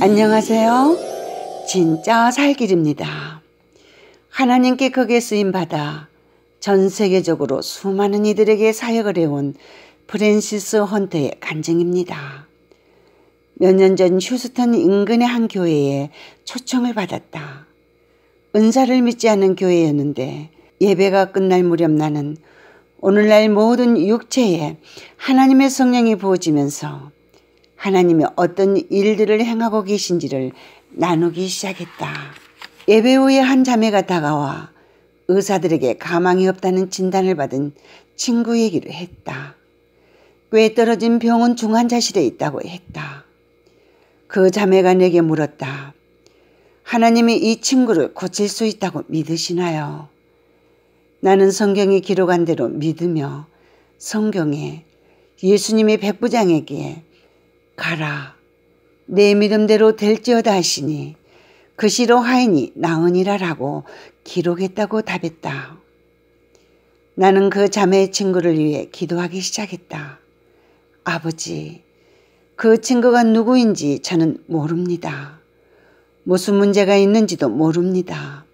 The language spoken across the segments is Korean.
안녕하세요. 진짜 살길입니다. 하나님께 크게 쓰임 받아 전 세계적으로 수많은 이들에게 사역을 해온 프랜시스 헌터의 간증입니다. 몇 년 전 휴스턴 인근의 한 교회에 초청을 받았다. 은사를 믿지 않은 교회였는데 예배가 끝날 무렵 나는 오늘날 모든 육체에 하나님의 성령이 부어지면서 하나님이 어떤 일들을 행하고 계신지를 나누기 시작했다. 예배 후에 한 자매가 다가와 의사들에게 가망이 없다는 진단을 받은 친구 얘기를 했다. 꽤 떨어진 병원 중환자실에 있다고 했다. 그 자매가 내게 물었다. 하나님이 이 친구를 고칠 수 있다고 믿으시나요? 나는 성경이 기록한 대로 믿으며 성경에 예수님이 백부장에게 가라. 내 믿음대로 될지어다 하시니 그 시로 하인이 나으니라라고 기록했다고 답했다. 나는 그 자매의 친구를 위해 기도하기 시작했다. 아버지, 그 친구가 누구인지 저는 모릅니다. 무슨 문제가 있는지도 모릅니다.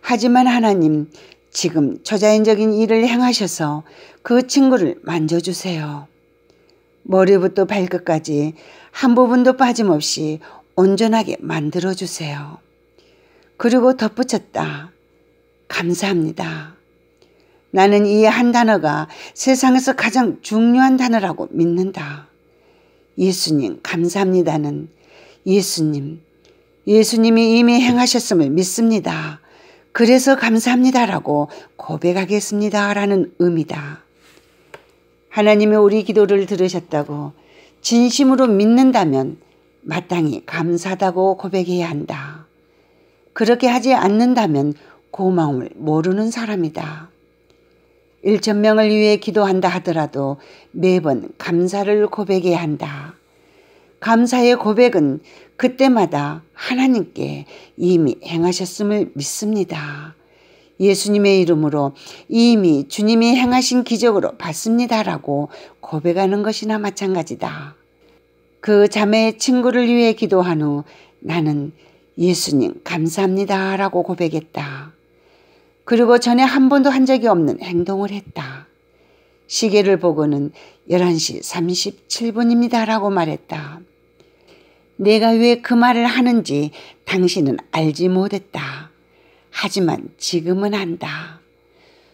하지만 하나님, 지금 초자연적인 일을 행하셔서 그 친구를 만져주세요. 머리부터 발끝까지 한 부분도 빠짐없이 온전하게 만들어 주세요. 그리고 덧붙였다. 감사합니다. 나는 이 한 단어가 세상에서 가장 중요한 단어라고 믿는다. 예수님, 감사합니다는 예수님, 예수님이 이미 행하셨음을 믿습니다. 그래서 감사합니다라고 고백하겠습니다라는 의미다. 하나님의 우리 기도를 들으셨다고 진심으로 믿는다면 마땅히 감사하다고 고백해야 한다. 그렇게 하지 않는다면 고마움을 모르는 사람이다. 1천명을 위해 기도한다 하더라도 매번 감사를 고백해야 한다. 감사의 고백은 그때마다 하나님께 이미 행하셨음을 믿습니다. 예수님의 이름으로 이미 주님이 행하신 기적으로 받습니다라고 고백하는 것이나 마찬가지다. 그 자매의 친구를 위해 기도한 후 나는 예수님 감사합니다라고 고백했다. 그리고 전에 한 번도 한 적이 없는 행동을 했다. 시계를 보고는 11시 37분입니다라고 말했다. 내가 왜 그 말을 하는지 당신은 알지 못했다. 하지만 지금은 안다.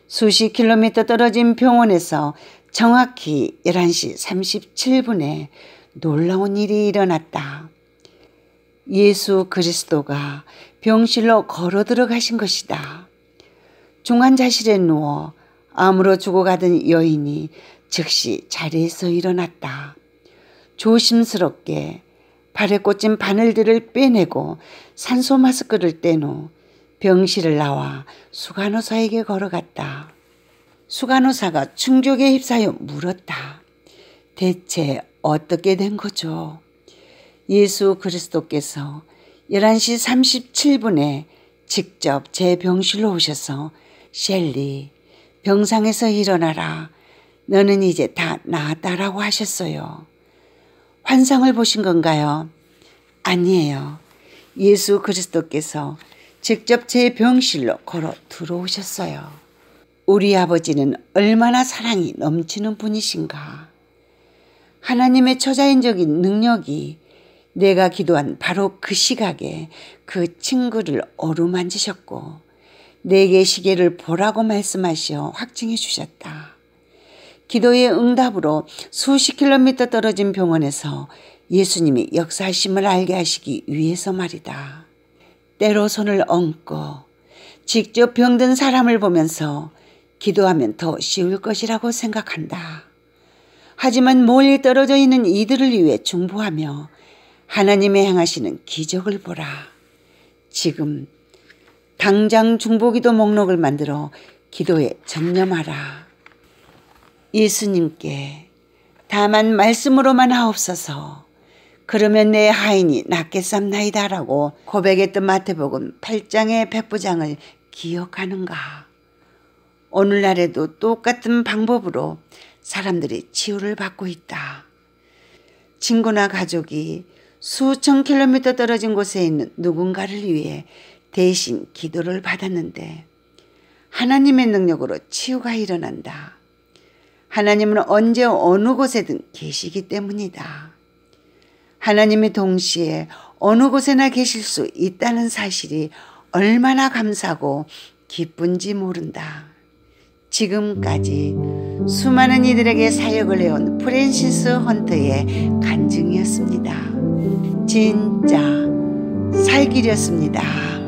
수십 킬로미터 떨어진 병원에서 정확히 11시 37분에 놀라운 일이 일어났다. 예수 그리스도가 병실로 걸어 들어가신 것이다. 중환자실에 누워 암으로 죽어가던 여인이 즉시 자리에서 일어났다. 조심스럽게 발에 꽂힌 바늘들을 빼내고 산소 마스크를 뗀후 병실을 나와 수간호사에게 걸어갔다. 수간호사가 충격에 휩싸여 물었다. 대체 어떻게 된 거죠? 예수 그리스도께서 11시 37분에 직접 제 병실로 오셔서 셸리 병상에서 일어나라. 너는 이제 다 나았다라고 하셨어요. 환상을 보신 건가요? 아니에요. 예수 그리스도께서 직접 제 병실로 걸어 들어오셨어요. 우리 아버지는 얼마나 사랑이 넘치는 분이신가. 하나님의 처자인적인 능력이 내가 기도한 바로 그 시각에 그 친구를 어루만지셨고 내게 시계를 보라고 말씀하시어 확증해 주셨다. 기도의 응답으로 수십 킬로미터 떨어진 병원에서 예수님이 역사심을 알게 하시기 위해서 말이다. 때로 손을 얹고 직접 병든 사람을 보면서 기도하면 더 쉬울 것이라고 생각한다. 하지만 멀리 떨어져 있는 이들을 위해 중보하며 하나님의 행하시는 기적을 보라. 지금 당장 중보기도 목록을 만들어 기도에 전념하라 예수님께 다만 말씀으로만 하옵소서. 그러면 내 하인이 낫겠삼나이다라고 고백했던 마태복음 8장의 백부장을 기억하는가? 오늘날에도 똑같은 방법으로 사람들이 치유를 받고 있다. 친구나 가족이 수천 킬로미터 떨어진 곳에 있는 누군가를 위해 대신 기도를 받았는데 하나님의 능력으로 치유가 일어난다. 하나님은 언제 어느 곳에든 계시기 때문이다. 하나님이 동시에 어느 곳에나 계실 수 있다는 사실이 얼마나 감사고 하 기쁜지 모른다. 지금까지 수많은 이들에게 사역을 해온 프랜시스 헌트의 간증이었습니다. 진짜 살길이었습니다.